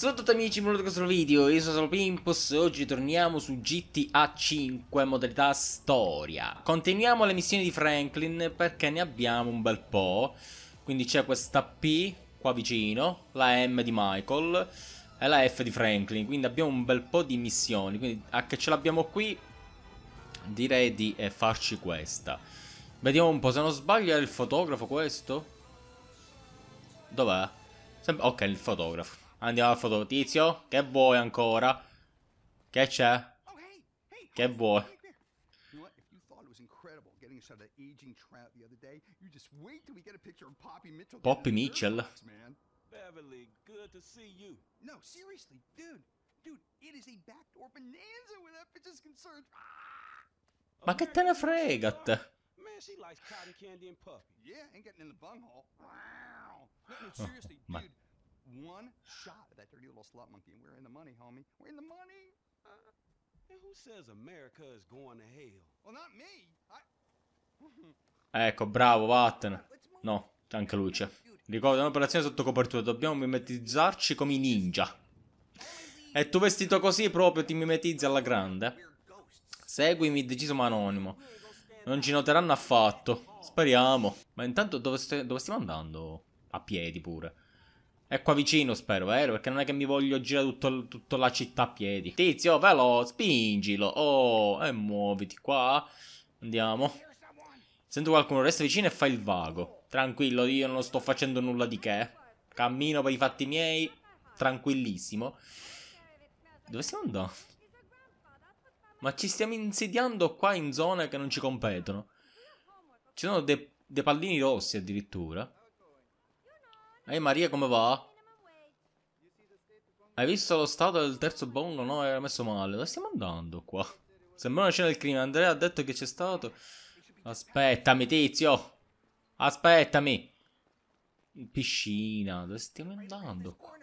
Ciao a tutti amici, benvenuti a questo video, io sono Salpimpos e oggi torniamo su GTA 5 modalità storia. Continuiamo le missioni di Franklin perché ne abbiamo un bel po', quindi c'è questa P qua vicino, la M di Michael e la F di Franklin, quindi abbiamo un bel po' di missioni, quindi a che ce l'abbiamo qui direi di eh, farci questa. Vediamo un po', se non sbaglio è il fotografo questo? Dov'è? Ok, il fotografo. Andiamo al foto. Tizio, che vuoi ancora? Che c'è? Oh, che vuoi? Poppy Mitchell. Beverly, good to see you. No, seriously, dude. Dude, it is a backdoor bonanza with that bitch is concerned. Ah! Ma che te ne frega te? Man, she likes cotton candy and puppy. Yeah, ain't getting in the bunghole. No, oh, no, seriously, dude one shot at that dirty little slut monkey, and we're in the money, homie. We're in the money. Uh, and who says America is going to hell? Well, not me. I... ecco, bravo, vattene. No, anche luce. c'è. Ricorda, un'operazione sotto copertura. Dobbiamo mimetizzarci come i ninja. E tu vestito così proprio ti mimetizzi alla grande. Seguimi deciso ma anonimo. Non ci noteranno affatto. Oh. Speriamo. Ma intanto dove, st dove stiamo andando? A piedi pure. È qua vicino, spero, vero? Perché non è che mi voglio girare tutto, tutta la città a piedi. Tizio, velo, spingilo. Oh, e muoviti qua. Andiamo. Sento qualcuno, resta vicino e fai il vago. Tranquillo, io non sto facendo nulla di che. Cammino per i fatti miei. Tranquillissimo. Dove stiamo andando? Ma ci stiamo insediando qua in zone che non ci competono. Ci sono dei de pallini rossi addirittura. Ehi hey Maria, come va? Hai visto lo stato del terzo bongo? No, era messo male. Dove stiamo andando qua? Sembra una scena del crimine. Andrea ha detto che c'è stato... Aspettami, tizio! Aspettami! Piscina, dove stiamo andando qua?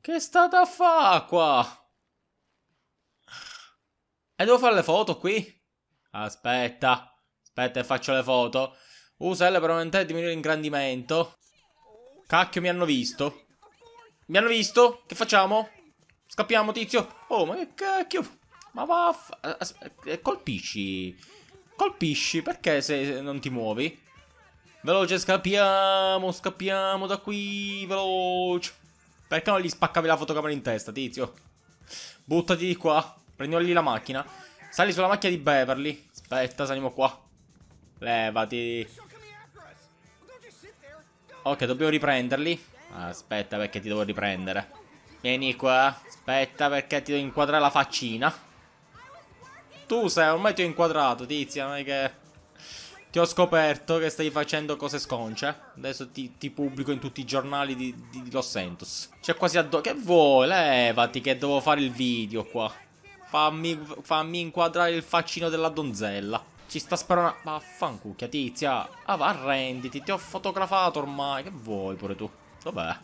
Che è stata fa qua? E devo fare le foto qui? Aspetta, aspetta e faccio le foto. Usa L per aumentare e diminuire l'ingrandimento. Cacchio, mi hanno visto. Mi hanno visto? Che facciamo? Scappiamo, tizio. Oh, ma che cacchio. Ma vaff... Eh, eh, colpisci. Colpisci, perché se non ti muovi? Veloce, scappiamo, scappiamo da qui, veloce. Perché non gli spaccavi la fotocamera in testa, tizio? Buttati di qua. Prendiamo lì la macchina. Sali sulla macchina di Beverly. Aspetta, saliamo qua. Levati. Ok, dobbiamo riprenderli. Aspetta perché ti devo riprendere. Vieni qua. Aspetta perché ti devo inquadrare la faccina. Tu sei, ormai ti ho inquadrato, tizia, non è che... Ti ho scoperto che stai facendo cose sconce. Adesso ti, ti pubblico in tutti i giornali di, di, Los Santos. C'è quasi addosso. Che vuoi? Levati che devo fare il video qua. Fammi, fammi inquadrare il faccino della donzella. Ci sta sparando... Vaffancucchia, tizia. Ah, va, arrenditi. Ti ho fotografato ormai. Che vuoi pure tu? Dov'è?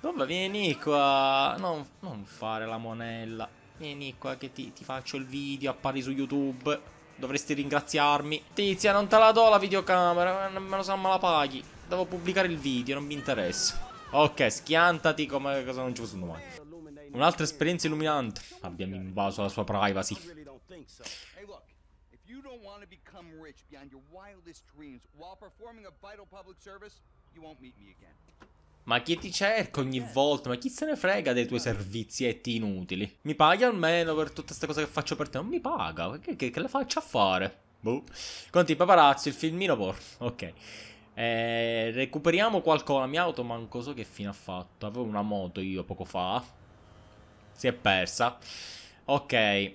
Dove vieni qua? Non, non, fare la monella. Vieni qua che ti, ti, faccio il video, appari su YouTube. Dovresti ringraziarmi. Tizia, non te la do la videocamera. Eh, nemmeno se me la paghi. Devo pubblicare il video, non mi interessa. Ok, schiantati come cosa non ci fosse mai. Un'altra esperienza illuminante. Abbiamo invaso la sua privacy you don't want to become rich beyond your wildest dreams while performing a vital public service, you won't meet me again. Ma chi ti cerca ogni certo. volta? Ma chi se ne frega dei tuoi servizietti inutili? Mi paghi almeno per tutte queste cose che faccio per te? Non mi paga, che, che, che la faccio a fare? Boh. Conti paparazzi, il filmino porco. Ok. Eh, recuperiamo qualcosa. La mia auto manco so che fine ha fatto. Avevo una moto io poco fa. Si è persa. Ok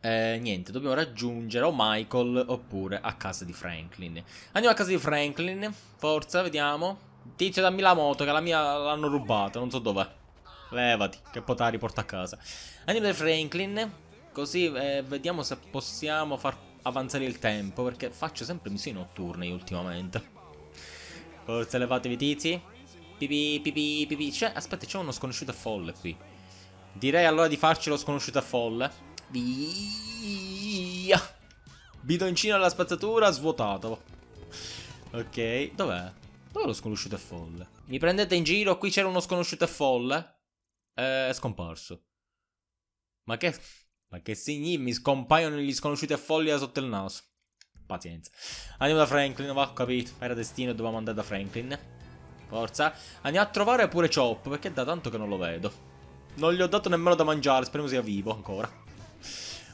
eh, niente, dobbiamo raggiungere o Michael oppure a casa di Franklin. Andiamo a casa di Franklin, forza, vediamo. Tizio dammi la moto che la mia l'hanno rubata, non so dov'è. Levati, che poi te a casa. Andiamo da Franklin, così eh, vediamo se possiamo far avanzare il tempo, perché faccio sempre missioni notturne ultimamente. Forza, levatevi tizi. Pipi, pipi, pipi. Cioè, aspetta, c'è uno sconosciuto a folle qui. Direi allora di farci lo sconosciuto a folle. Via. Bidoncino alla spazzatura svuotato. Ok, dov'è? Dov'è lo sconosciuto e folle? Mi prendete in giro? Qui c'era uno sconosciuto e folle? Eh, è scomparso. Ma che... Ma che signi? Mi scompaiono gli sconosciuti e folli da sotto il naso. Pazienza. Andiamo da Franklin, va, capito. Era destino, e dovevamo andare da Franklin. Forza. Andiamo a trovare pure Chop, perché è da tanto che non lo vedo. Non gli ho dato nemmeno da mangiare, speriamo sia vivo ancora.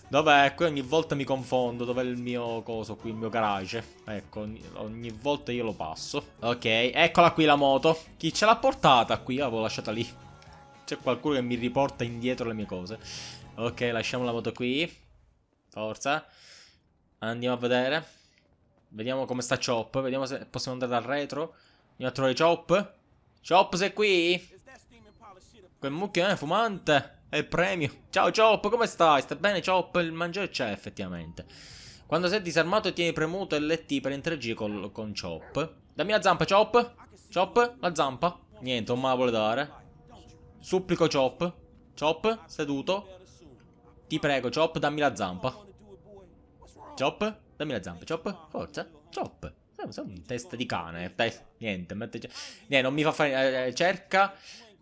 Dov'è? Ecco, ogni volta mi confondo. Dov'è il mio coso qui? Il mio garage. Ecco, ogni, ogni, volta io lo passo. Ok, eccola qui la moto. Chi ce l'ha portata qui? Ah, l'avevo lasciata lì. C'è qualcuno che mi riporta indietro le mie cose. Ok, lasciamo la moto qui. Forza. Andiamo a vedere. Vediamo come sta Chop. Vediamo se possiamo andare dal retro. Andiamo a trovare Chop. Chop, sei qui? Quel mucchio è fumante è il premio. Ciao Chop, come stai? Sta bene Chop? Il mangiare c'è effettivamente. Quando sei disarmato e tieni premuto LT per interagire con, con Chop. Dammi la zampa Chop. Chop, la zampa. Niente, non me la vuole dare. Supplico Chop. Chop, seduto. Ti prego Chop, dammi la zampa. Chop, dammi la zampa. Chop, forza. Chop. Sei un testa di cane. Niente, mette... Niente, non mi fa fare... Eh, cerca...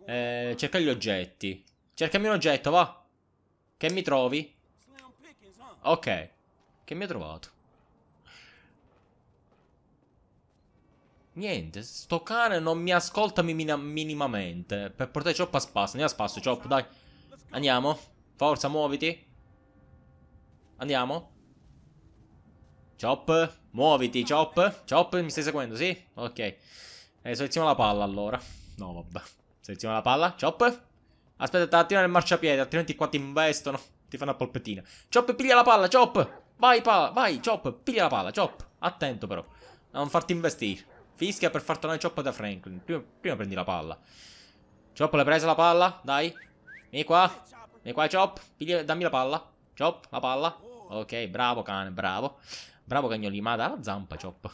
Eh, cerca gli oggetti. Cercami un oggetto, va. Che mi trovi? Ok. Che mi ha trovato? Niente, sto cane non mi ascolta minimamente. Per portare Chop a spasso. Andiamo a spasso, Chop, dai. Andiamo. Forza, muoviti. Andiamo. Chop, muoviti, Chop. Chop, mi stai seguendo, sì? Ok. Eh, seleziona la palla, allora. No, vabbè. Seleziona la palla, Chop. Aspetta, attira nel marciapiede, altrimenti qua ti investono. Ti fanno a polpettina. Chop, piglia la palla, Chop! Vai, palla, vai, Chop, piglia la palla, Chop! Attento però, a non farti investire. Fischia per far tornare Chop da Franklin. Prima, prima prendi la palla. Chop, l'hai presa la palla? Dai. Vieni qua. Vieni qua, Chop. Piglia, dammi la palla. Chop, la palla. Ok, bravo cane, bravo. Bravo cagnolino, ma dalla zampa, Chop.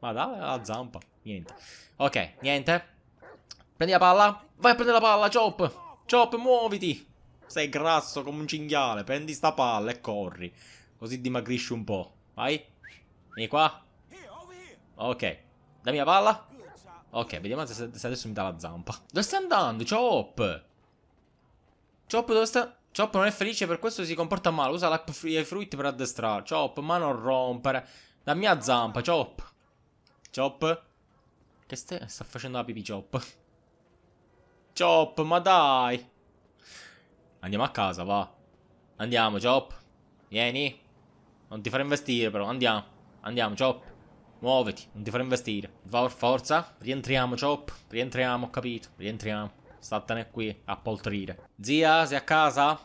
Ma dalla zampa, niente. Ok, niente. Prendi la palla. Vai a prendere la palla, Chop. Chop, muoviti! Sei grasso come un cinghiale, prendi sta palla e corri. Così dimagrisci un po'. Vai. Vieni qua. Ok. Dammi la palla. Ok, vediamo se, se adesso mi dà la zampa. Dove stai andando, Chop? Chop, dove sta... Chop non è felice, per questo si comporta male. Usa l'app free fruit per addestrare. Chop, ma non rompere. La mia zampa, Chop. Chop. Che sta facendo la pipì, Chop? Chop, ma dai. Andiamo a casa, va. Andiamo, Chop. Vieni. Non ti farò investire, però. Andiamo. Andiamo, Chop. Muoviti, non ti farò investire. For forza. Rientriamo, Chop. Rientriamo, ho capito. Rientriamo. Statene qui a poltrire. Zia, sei a casa?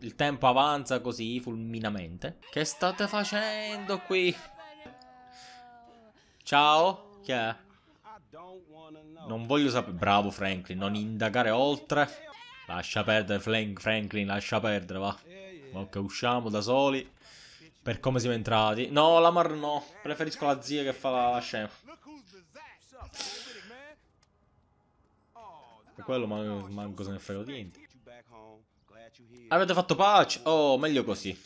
Il tempo avanza così fulminamente. Che state facendo qui? Ciao? Chi è? Non voglio sapere... Bravo Franklin, non indagare oltre. Lascia perdere Frank, Franklin, lascia perdere, va. Ok, usciamo da soli. Per come siamo entrati. No, la no. Preferisco la zia che fa la, la scema. E quello man manco se ne frega niente. Avete fatto pace? Oh, meglio così.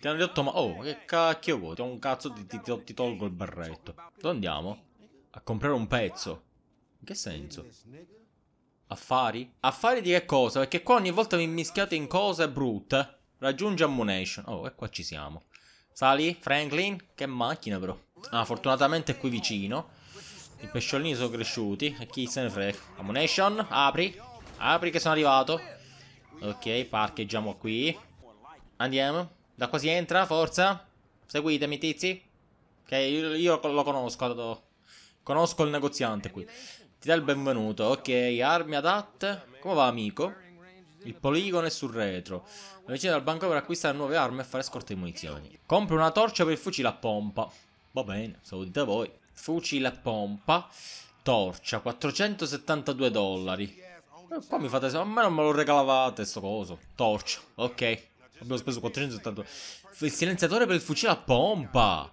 Ti hanno ridotto ma... Oh, che cacchio vuoi? Ti ho un cazzo, ti, ti, ti tolgo il berretto. Dove andiamo? A comprare un pezzo. In che senso? Affari? Affari di che cosa? Perché qua ogni volta mi mischiate in cose brutte. Raggiungi ammunition. Oh, e qua ci siamo. Sali, Franklin. Che macchina, però. Ah, fortunatamente è qui vicino. I pesciolini sono cresciuti. E chi se ne frega? Ammunition, apri. Apri che sono arrivato. Ok, parcheggiamo qui. Andiamo. Da qua si entra, forza. Seguitemi, tizi. Ok, io, io lo conosco. Conosco il negoziante qui. Ti dà il benvenuto. Ok, armi adatte. Come va, amico? Il poligono è sul retro. La vicina dal banco per acquistare nuove armi e fare scorte di munizioni. Compra una torcia per il fucile a pompa. Va bene, se lo dite voi. Fucile a pompa. Torcia, 472 dollari. E eh, qua mi fate... A me non me lo regalavate sto coso. Torcia, ok. Abbiamo speso 472. Il silenziatore per il fucile a pompa.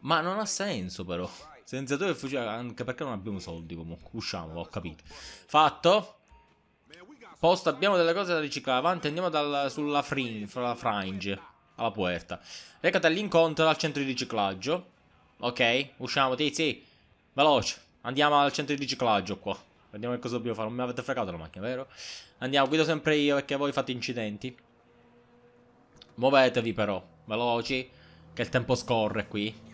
Ma non ha senso però. Silenziatore fucile, cioè, anche perché non abbiamo soldi comunque. Usciamo, ho capito. Fatto. Posto, abbiamo delle cose da riciclare. Avanti, andiamo dal, sulla frin, frange. Alla puerta. Recata all'incontro al centro di riciclaggio. Ok, usciamo, tizi. Veloce. Andiamo al centro di riciclaggio qua. Vediamo che cosa dobbiamo fare. Non mi avete fregato la macchina, vero? Andiamo, guido sempre io perché voi fate incidenti. Muovetevi però, veloci, che il tempo scorre qui.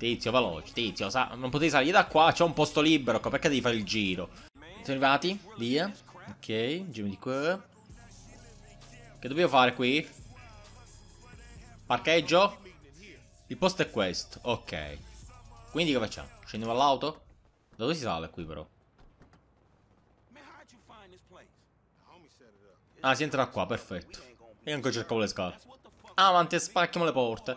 Tizio, veloce, tizio, sa non potevi salire da qua, c'è un posto libero, ecco, perché devi fare il giro? Siamo arrivati, via. Ok, giro di qua. Che dobbiamo fare qui? Parcheggio? Il posto è questo, ok. Quindi che facciamo? Scendiamo all'auto? Da dove si sale qui però? Ah, si entra qua, perfetto. Io ancora cercavo le scale. Avanti, ah, spacchiamo le porte.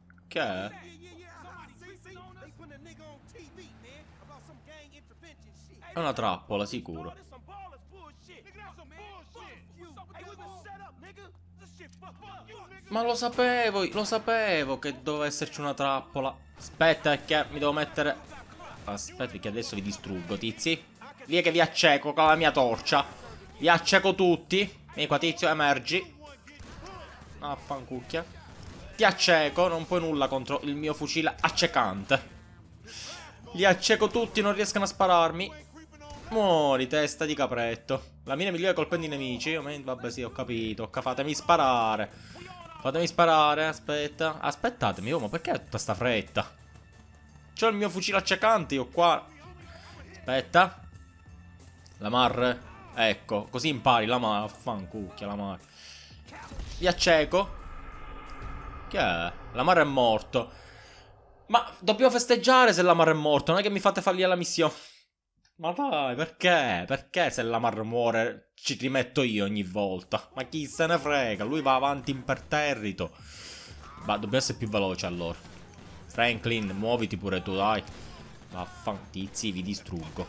Che è? È una trappola, sicuro. Ma lo sapevo, lo sapevo che doveva esserci una trappola. Aspetta eh, che mi devo mettere... Aspetta che adesso vi distruggo, tizi. Via che vi acceco con la mia torcia. Vi acceco tutti. Vieni qua, tizio, emergi. Affancucchia. Ah, ti acceco, non puoi nulla contro il mio fucile accecante. Li acceco tutti, non riescono a spararmi. Muori, testa di capretto. La mia migliore colpendo i nemici. Oh, vabbè, sì, ho capito. Fatemi sparare. Fatemi sparare, aspetta. Aspettatemi, oh, ma perché tutta sta fretta? C'ho il mio fucile accecante, io qua. Aspetta. La mar. Ecco, così impari la mar. Affancucchia, la mar. Vi acceco. Che è? L'amaro è morto. Ma dobbiamo festeggiare se l'amaro è morto, non è che mi fate fallire la missione. Ma dai, perché? Perché se l'amaro muore ci rimetto io ogni volta? Ma chi se ne frega, lui va avanti imperterrito. Ma dobbiamo essere più veloci allora. Franklin, muoviti pure tu, dai. Vaffan, tizi, vi distruggo.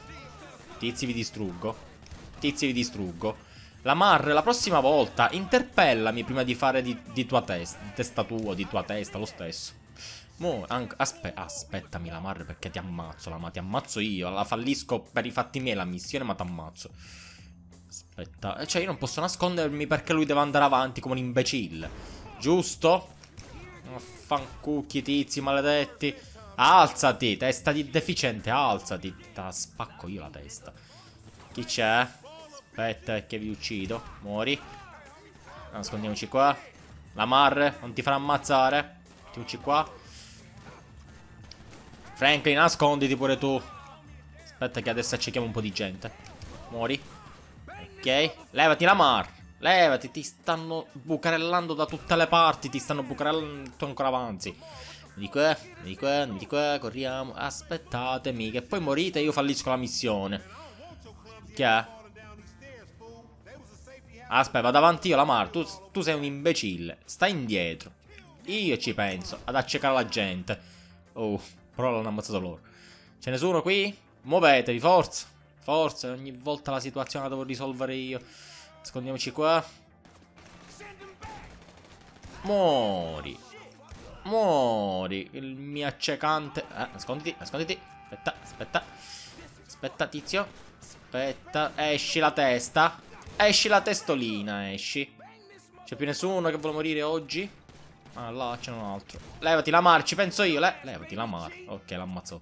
Tizi, vi distruggo. Tizi, vi distruggo. Lamar, la prossima volta, interpellami prima di fare di, di tua testa, di testa tua, di tua testa, lo stesso. Mo, aspe aspettami Lamar, perché ti ammazzo, la, ma ti ammazzo io, la fallisco per i fatti miei la missione ma ti ammazzo. Aspetta, eh, cioè io non posso nascondermi perché lui deve andare avanti come un imbecille. Giusto? Affancucchi tizi maledetti. Alzati, testa di deficiente, alzati. Ta spacco io la testa. Chi c'è? Aspetta che vi uccido. Muori. Nascondiamoci qua. La Mar, non ti farà ammazzare. Mettiamoci qua. Franklin, nasconditi pure tu. Aspetta che adesso accechiamo un po' di gente. Muori. Ok. Levati la Mar. Levati, ti stanno bucarellando da tutte le parti. Ti stanno bucarellando tu ancora avanti. Di qua, di qua, di qua, corriamo. Aspettatemi, che poi morite e io fallisco la missione. Che è? Aspetta, vado avanti io, Lamar. Tu, tu sei un imbecille. Stai indietro. Io ci penso ad accecare la gente. Oh, però l'hanno ammazzato loro. Ce ne sono qui? Muovetevi, forza. Forza, ogni volta la situazione la devo risolvere io. Nascondiamoci qua. Muori. Muori. Il mio accecante. Eh, nasconditi, nasconditi. Aspetta, aspetta. Aspetta, tizio. Aspetta, esci la testa. Esci la testolina, esci. C'è più nessuno che vuole morire oggi? Ah, là c'è un altro. Levati la Mar, ci penso io. Le Levati la Mar. Ok, l'ammazzo.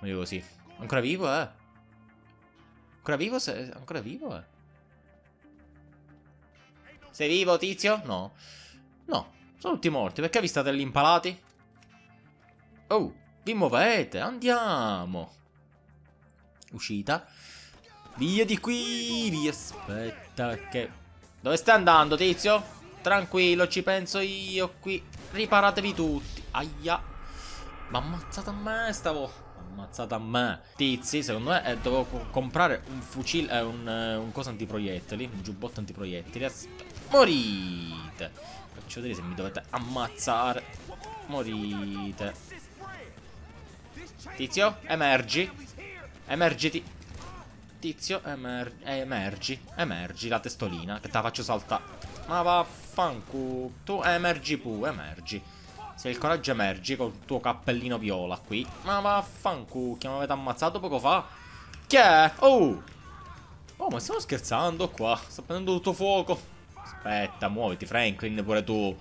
Voglio così. Ancora vivo, eh? Ancora vivo? Se... Ancora vivo, eh? Sei vivo, tizio? No. No, sono tutti morti. Perché vi state lì impalati? Oh, vi muovete, andiamo. Uscita. Via di qui, vi aspetta che... Dove stai andando, tizio? Tranquillo, ci penso io qui. Riparatevi tutti. Aia. Ma ammazzata a me stavo. Ammazzata a me. Tizi, secondo me eh, dovevo co comprare un fucile, eh, un, eh, un cosa antiproiettili, un giubbotto antiproiettili. Aspetta. Morite. Faccio vedere se mi dovete ammazzare. Morite. Tizio, emergi. Emergiti tizio, emer emergi, emergi la testolina, che te la faccio saltare. Ma vaffanculo, tu emergi pure, emergi. Se il coraggio emergi col tuo cappellino viola qui. Ma vaffanculo, che mi avete ammazzato poco fa? Che è? Oh! Oh, ma stiamo scherzando qua, sta prendendo tutto fuoco. Aspetta, muoviti Franklin pure tu.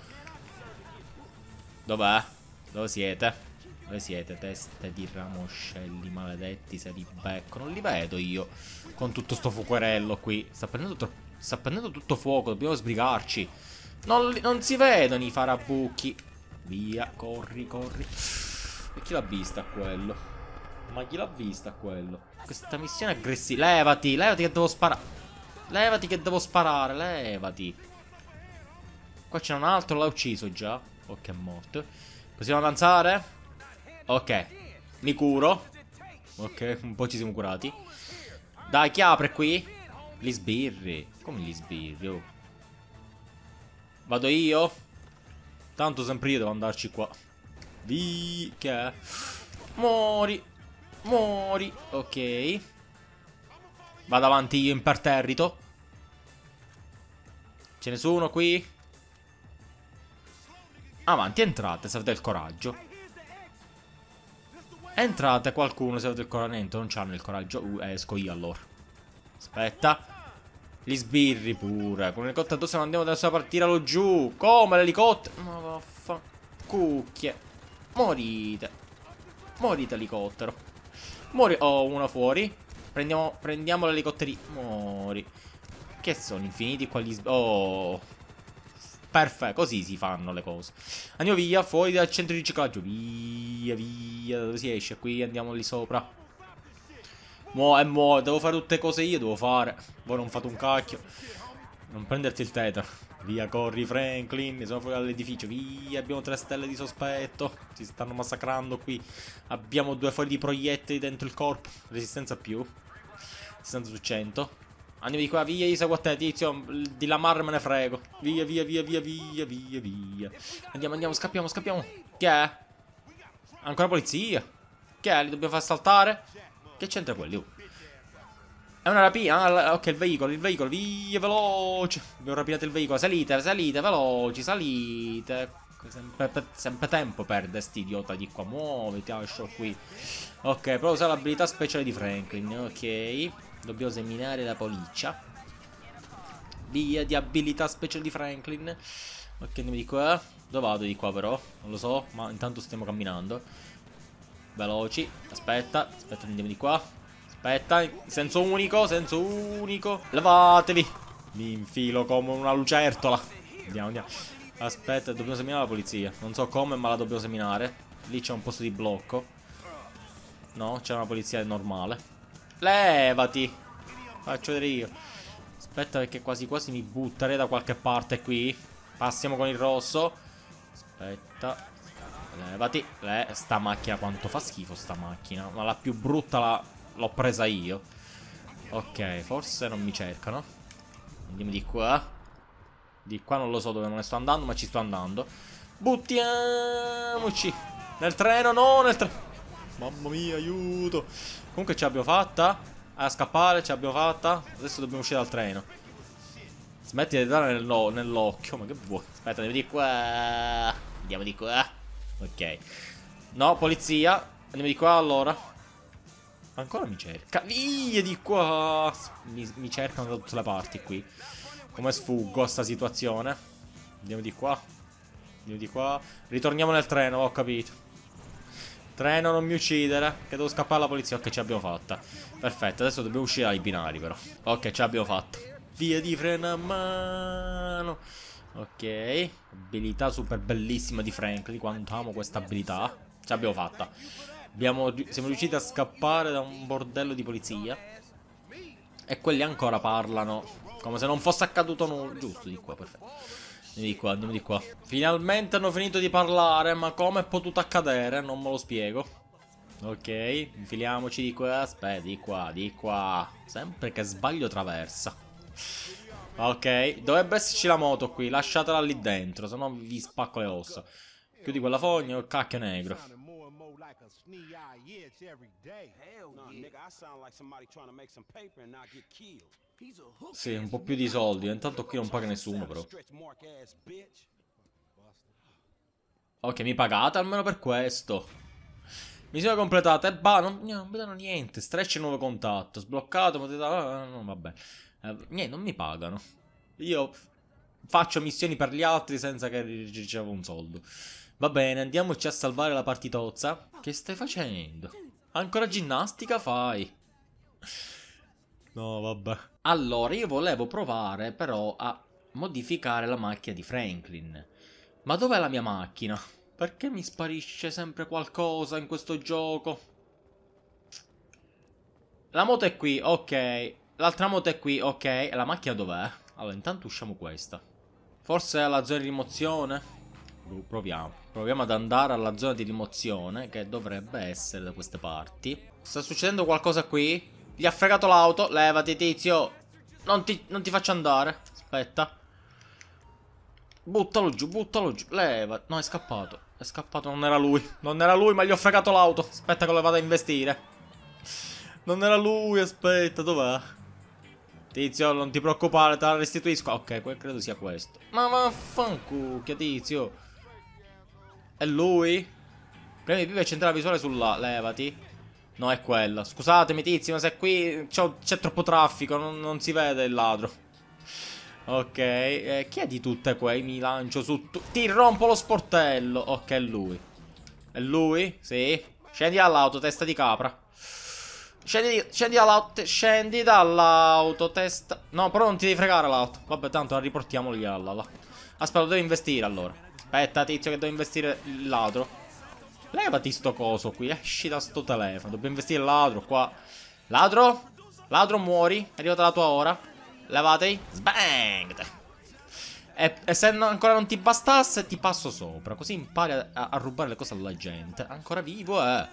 Dov'è? Dove siete? Dove siete? Teste di ramoscelli maledetti, se li becco. Non li vedo io. Con tutto sto fuocorello qui. Sta prendendo, tro... Sta prendendo tutto fuoco, dobbiamo sbrigarci. Non, li... non si vedono i farabucchi. Via, corri, corri. E chi l'ha vista quello? Ma chi l'ha vista quello? Questa missione aggressiva. Levati, levati che devo sparare. Levati che devo sparare, levati. Qua c'è un altro, l'ha ucciso già. Ok, oh, è morto. Possiamo avanzare? Ok. Mi curo. Ok, un po' ci siamo curati. Dai, chi apre qui? Gli sbirri. Come gli sbirri? Oh. Vado io? Tanto sempre io devo andarci qua. Vi... Che è? Mori. Mori. Ok. Vado avanti io imperterrito. Ce ne sono qui? Avanti, entrate, serve il coraggio. Entrate qualcuno se avete il coraggio. Non c'hanno il coraggio. Uh, esco io allora. Aspetta. Gli sbirri pure. Con l'elicottero addosso mandiamo adesso a partire lo giù. Come l'elicottero? Ma Cucchie Morite. Morite elicottero. Mori. Oh, uno fuori. Prendiamo, prendiamo l'elicotteri. Mori. Che sono infiniti qua gli sbirri. Oh. Perfetto, così si fanno le cose. Andiamo via, fuori dal centro di riciclaggio. Via, via, da dove si esce? Qui andiamo lì sopra. Mo' e eh, mo', devo fare tutte cose io, devo fare. Voi non fate un cacchio. Non prenderti il tetra. Via, corri Franklin, sono fuori dall'edificio. Via, abbiamo tre stelle di sospetto. Ci stanno massacrando qui. Abbiamo due fogli di proiettili dentro il corpo. Resistenza più. Resistenza su 100. Andiamo di qua, via Isa, guattè, tizio, di la me ne frego. Via, via, via, via, via, via, via. Andiamo, andiamo, scappiamo, scappiamo. Che è? Ancora polizia. Che è? Li dobbiamo far saltare? Che c'entra quelli? Uh. È una rapina. Ah, ok, il veicolo, il veicolo. Via, veloce. Abbiamo rapinato il veicolo. Salite, salite, veloci, salite. Ecco, sempre, per, sempre tempo perde, sti idiota di qua. Muoviti, lascio ah, qui. Ok, provo a usare l'abilità speciale di Franklin. Ok. Dobbiamo seminare la policcia. Via di abilità special di Franklin. Ok, andiamo di qua. Dove vado di qua però? Non lo so, ma intanto stiamo camminando. Veloci. Aspetta, aspetta, andiamo di qua. Aspetta, senso unico, senso unico. Levatevi. Mi infilo come una lucertola. Andiamo, andiamo. Aspetta, dobbiamo seminare la polizia. Non so come, ma la dobbiamo seminare. Lì c'è un posto di blocco. No, c'è una polizia normale. Levati. Faccio vedere io. Aspetta perché quasi quasi mi butterei da qualche parte qui. Passiamo con il rosso. Aspetta. Levati. Le... Sta macchina quanto fa schifo sta macchina. Ma la più brutta l'ho presa io. Ok, forse non mi cercano. Andiamo di qua. Di qua non lo so dove me ne sto andando, ma ci sto andando. Buttiamoci. Nel treno, no, nel treno. Mamma mia, aiuto. Comunque ce l'abbiamo fatta. A scappare ce l'abbiamo fatta. Adesso dobbiamo uscire dal treno. Smetti di dare nell'occhio. Ma che vuoi? Aspetta, andiamo di qua. Andiamo di qua. Ok. No, polizia. Andiamo di qua allora. Ancora mi cerca. Via di qua. Mi, mi cercano da tutte le parti qui. Come sfuggo a sta situazione? Andiamo di qua. Andiamo di qua. Ritorniamo nel treno, ho capito. Treno, non mi uccidere. Che devo scappare alla polizia. Ok, ce l'abbiamo fatta. Perfetto, adesso dobbiamo uscire dai binari, però. Ok, ce l'abbiamo fatta. Via di freno a mano. Ok. Abilità super bellissima di Franklin. Quanto amo questa abilità. Ce l'abbiamo fatta. Abbiamo, siamo riusciti a scappare da un bordello di polizia. E quelli ancora parlano. Come se non fosse accaduto nulla. Giusto, di qua, perfetto. Vieni di qua, andiamo di qua. Finalmente hanno finito di parlare, ma come è potuto accadere? Non me lo spiego. Ok, infiliamoci di qua. Aspetta, di qua, di qua. Sempre che sbaglio traversa. Ok, dovrebbe esserci la moto qui. Lasciatela lì dentro, se no vi spacco le ossa. Chiudi quella fogna o cacchio negro. Hell yeah. Nah, nigga, I sound like somebody trying to make some paper and not get killed. Sì, un po' più di soldi. Intanto qui non paga nessuno, però. Ok, mi pagate almeno per questo. Missione completata. E bah, non, non mi danno niente. Stretch nuovo contatto. Sbloccato. Modalità, ah, no, vabbè. Eh, niente, non mi pagano. Io faccio missioni per gli altri senza che ricevo un soldo. Va bene, andiamoci a salvare la partitozza. Che stai facendo? Ancora ginnastica fai? No, vabbè. Allora, io volevo provare però a modificare la macchina di Franklin. Ma dov'è la mia macchina? Perché mi sparisce sempre qualcosa in questo gioco? La moto è qui, ok. L'altra moto è qui, ok. E La macchina dov'è? Allora, intanto usciamo questa. Forse è alla zona di rimozione? Boh, proviamo. Proviamo ad andare alla zona di rimozione, che dovrebbe essere da queste parti. Sta succedendo qualcosa qui? Gli ha fregato l'auto. Levati, tizio. Non ti, non ti, faccio andare. Aspetta. Buttalo giù, buttalo giù. Leva. No, è scappato. È scappato, non era lui. Non era lui, ma gli ho fregato l'auto. Aspetta che lo vado a investire. Non era lui, aspetta, dov'è? Tizio, non ti preoccupare, te la restituisco. Ah, ok, credo sia questo. Ma vaffancucchia, tizio. È lui? Premi più per centrare la visuale sulla... Levati. No, è quella. Scusatemi, tizio, ma se qui c'è troppo traffico, non, non, si vede il ladro. Ok, eh, chi è di tutte quei? Mi lancio su... Ti rompo lo sportello. Ok, è lui. È lui? Sì. Scendi dall'auto, testa di capra. Scendi, scendi dall'auto, scendi dall'auto, testa... No, però non ti devi fregare l'auto. Vabbè, tanto la riportiamo lì all'ala. Aspetta, devo investire allora. Aspetta, tizio, che devo investire il ladro. Levati sto coso qui, esci da sto telefono. Dobbiamo investire il ladro qua. Ladro? Ladro muori, è arrivata la tua ora. Levati. Sbang! E, e, se no, ancora non ti bastasse, ti passo sopra. Così impari a, a rubare le cose alla gente. Ancora vivo, eh.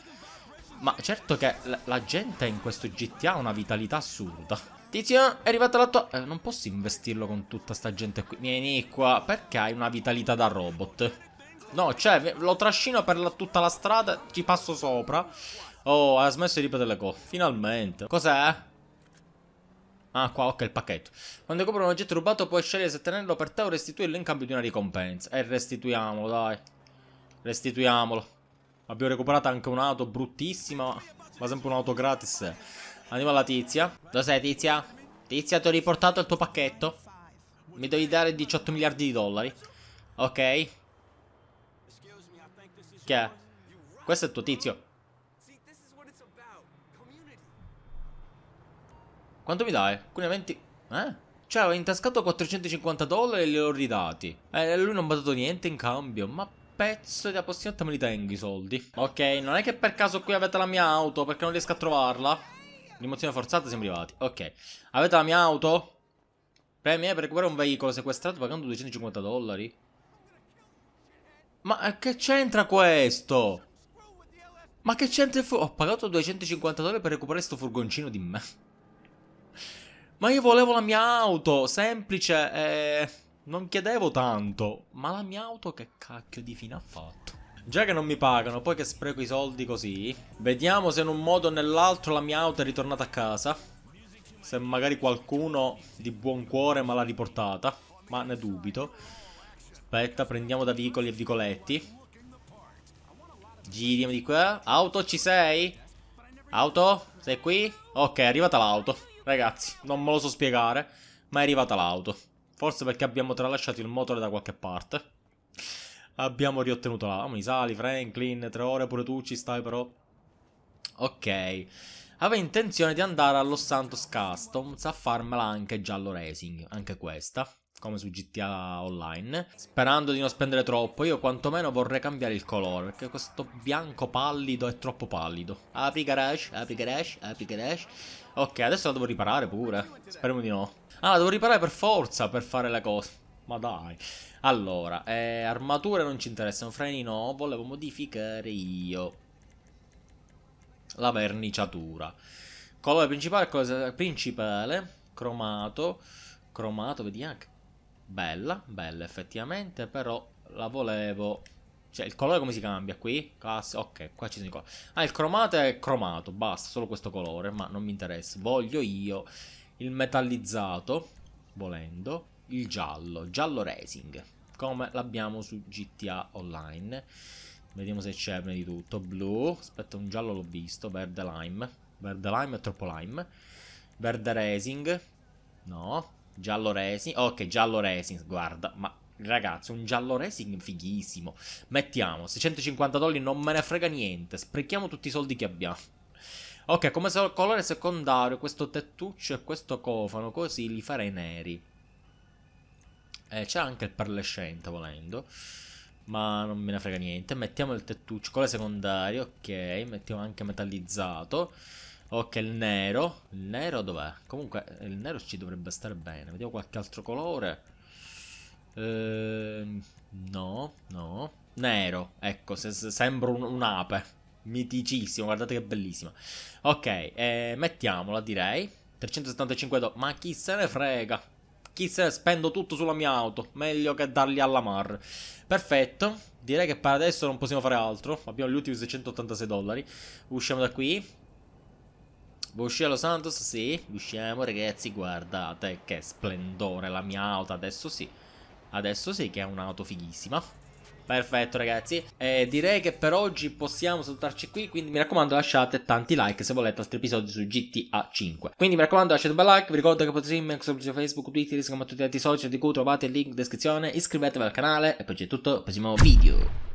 Ma certo che la, la gente in questo GTA ha una vitalità assurda. Tizio, è arrivata la tua... Eh, non posso investirlo con tutta sta gente qui. Vieni qua, perché hai una vitalità da robot? No, cioè, lo trascino per la, tutta la strada, ci passo sopra. Oh, ha smesso di ripetere le cose. Finalmente. Cos'è? Ah, qua, ok, il pacchetto. Quando compri un oggetto rubato puoi scegliere se tenerlo per te o restituirlo in cambio di una ricompensa. E eh, restituiamolo, dai. Restituiamolo. Abbiamo recuperato anche un'auto bruttissima, ma sempre un'auto gratis. Andiamo alla tizia. Dove sei, tizia? Tizia, ti ho riportato il tuo pacchetto. Mi devi dare 18 miliardi di dollari. Ok. Che è? Questo è il tuo tizio. Quanto mi dai? Alcune 20... Eh? Cioè, ho intascato 450 dollari e li ho ridati. Eh, e eh, lui non mi ha dato niente in cambio. Ma pezzo di apostinato me li tengo i soldi. Ok, non è che per caso qui avete la mia auto perché non riesco a trovarla. Rimozione forzata, siamo arrivati. Ok. Avete la mia auto? Premia eh, per recuperare un veicolo sequestrato pagando 250 dollari. Ma eh, che c'entra questo? Ma che c'entra il furgoncino? Ho pagato 250 dollari per recuperare questo furgoncino di me. Ma io volevo la mia auto, semplice, eh, non chiedevo tanto. Ma la mia auto che cacchio di fine ha fatto? Già che non mi pagano, poi che spreco i soldi così, vediamo se in un modo o nell'altro la mia auto è ritornata a casa. Se magari qualcuno di buon cuore me l'ha riportata, ma ne dubito. Aspetta, prendiamo da vicoli e vicoletti. Giriamo di qua. Auto, ci sei? Auto, sei qui? Ok, è arrivata l'auto. Ragazzi, non me lo so spiegare, ma è arrivata l'auto. Forse perché abbiamo tralasciato il motore da qualche parte. Abbiamo riottenuto la... Mi sali, Franklin, tre ore pure tu ci stai però. Ok. Avevo intenzione di andare allo Santos Customs a farmela anche giallo racing, anche questa come su GTA Online, sperando di non spendere troppo. Io quantomeno vorrei cambiare il colore, perché questo bianco pallido è troppo pallido. Apri garage, apri garage, apri garage. Ok, adesso la devo riparare pure. Speriamo di no. Ah, la devo riparare per forza per fare la cosa. Ma dai. Allora, eh, armature non ci interessano, freni no, volevo modificare io. La verniciatura. Colore principale, cosa principale, cromato, cromato, vediamo che Bella, bella effettivamente, però la volevo... Cioè, il colore come si cambia qui? Classe... Ok, qua ci sono i colori. Ah, il cromato è cromato, basta, solo questo colore, ma non mi interessa. Voglio io il metallizzato, volendo, il giallo, giallo racing, come l'abbiamo su GTA Online. Vediamo se c'è prima di tutto. Blu, aspetta, un giallo l'ho visto, verde lime. Verde lime è troppo lime. Verde racing, no. Giallo Racing. Ok, Giallo Racing, guarda, ma ragazzi, un giallo racing fighissimo. Mettiamo 650 dollari, non me ne frega niente. Sprechiamo tutti i soldi che abbiamo. Ok, come so colore secondario, questo tettuccio e questo cofano, così li farei neri. Eh, c'è anche il perlescente volendo. Ma non me ne frega niente. Mettiamo il tettuccio, colore secondario, ok. Mettiamo anche metallizzato. Ok, il nero. Il nero dov'è? Comunque, eh, il nero ci dovrebbe stare bene. Vediamo qualche altro colore. Ehm, no, no. Nero. Ecco, se, se sembra un'ape. Un Miticissimo, guardate che bellissima. Ok, eh, mettiamola direi. 375 dollari. Ma chi se ne frega? Chi se ne spendo tutto sulla mia auto? Meglio che darli alla mar. Perfetto. Direi che per adesso non possiamo fare altro. Abbiamo gli ultimi 686 dollari. Usciamo da qui. Boscello Santos, sì, usciamo ragazzi, guardate che splendore la mia auto, adesso sì. Adesso sì che è un'auto fighissima. Perfetto ragazzi, eh, direi che per oggi possiamo salutarci qui, quindi mi raccomando lasciate tanti like se volete altri episodi su GTA 5. Quindi mi raccomando lasciate un bel like, vi ricordo che potete seguirmi anche su Facebook, Twitter, Instagram, tutti gli altri social di cui trovate il link in descrizione, iscrivetevi al canale e poi c'è tutto, prossimo video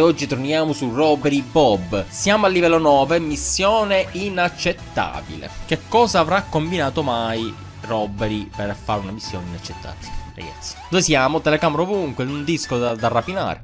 oggi torniamo su Robbery Bob. Siamo a livello 9, missione inaccettabile. Che cosa avrà combinato mai Robbery per fare una missione inaccettabile? Ragazzi, dove siamo? Telecamera ovunque, un disco da, da rapinare.